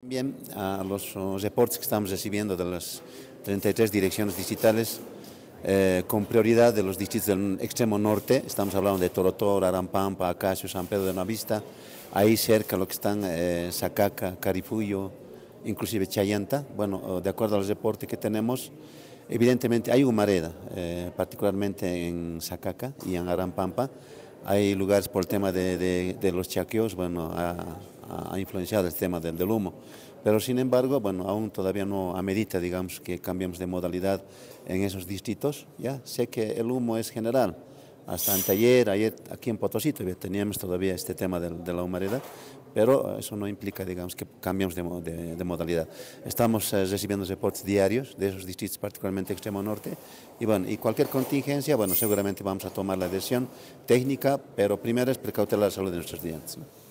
también a los reportes que estamos recibiendo de las 33 direcciones digitales, eh, con prioridad de los distritos del extremo norte, estamos hablando de Torotor, Arampampa, Acacio, San Pedro de Navista, ahí cerca lo que están Sacaca, eh, inclusive Chayanta, bueno, de acuerdo a los reportes que tenemos, evidentemente hay humareda, eh, particularmente en Sacaca y en Arampampa, hay lugares por el tema de, de los chaqueos, bueno, a, ha, influenciado el este tema del, del, humo. Pero sin embargo, bueno, aún todavía no amerita, digamos, que cambiemos de modalidad en esos distritos. Ya sé que el humo es general. Hasta anteayer, ayer aquí en Potosí todavía teníamos todavía este tema de, la humareda, pero eso no implica, digamos, que cambiamos de, modalidad. Estamos eh, recibiendo reportes diarios de esos distritos, particularmente extremo norte, y bueno, y cualquier contingencia, bueno, seguramente vamos a tomar la decisión técnica, pero primero es precautelar la salud de nuestros dientes.